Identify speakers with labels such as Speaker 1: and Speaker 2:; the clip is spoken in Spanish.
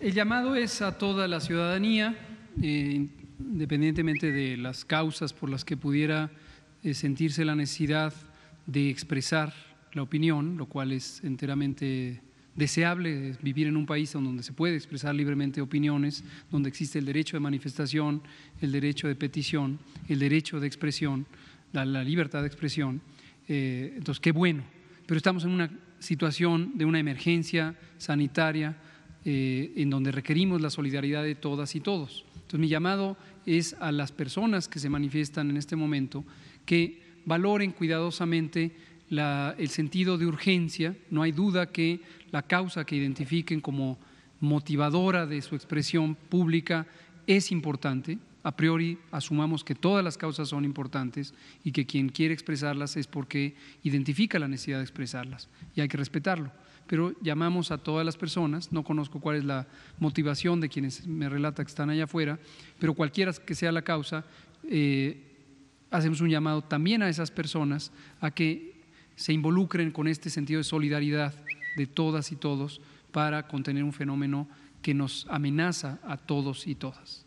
Speaker 1: El llamado es a toda la ciudadanía, eh, independientemente de las causas por las que pudiera eh, sentirse la necesidad de expresar la opinión, lo cual es enteramente deseable vivir en un país donde se puede expresar libremente opiniones, donde existe el derecho de manifestación, el derecho de petición, el derecho de expresión, la, libertad de expresión. Eh, entonces, qué bueno, pero estamos en una situación de una emergencia sanitaria eh, en donde requerimos la solidaridad de todas y todos. Entonces mi llamado es a las personas que se manifiestan en este momento que valoren cuidadosamente el sentido de urgencia. No hay duda que la causa que identifiquen como motivadora de su expresión pública es importante, a priori asumamos que todas las causas son importantes y que quien quiere expresarlas es porque identifica la necesidad de expresarlas y hay que respetarlo. Pero llamamos a todas las personas, no conozco cuál es la motivación de quienes me relata que están allá afuera, pero cualquiera que sea la causa, eh, hacemos un llamado también a esas personas a que se involucren con este sentido de solidaridad de todas y todos para contener un fenómeno que nos amenaza a todos y todas.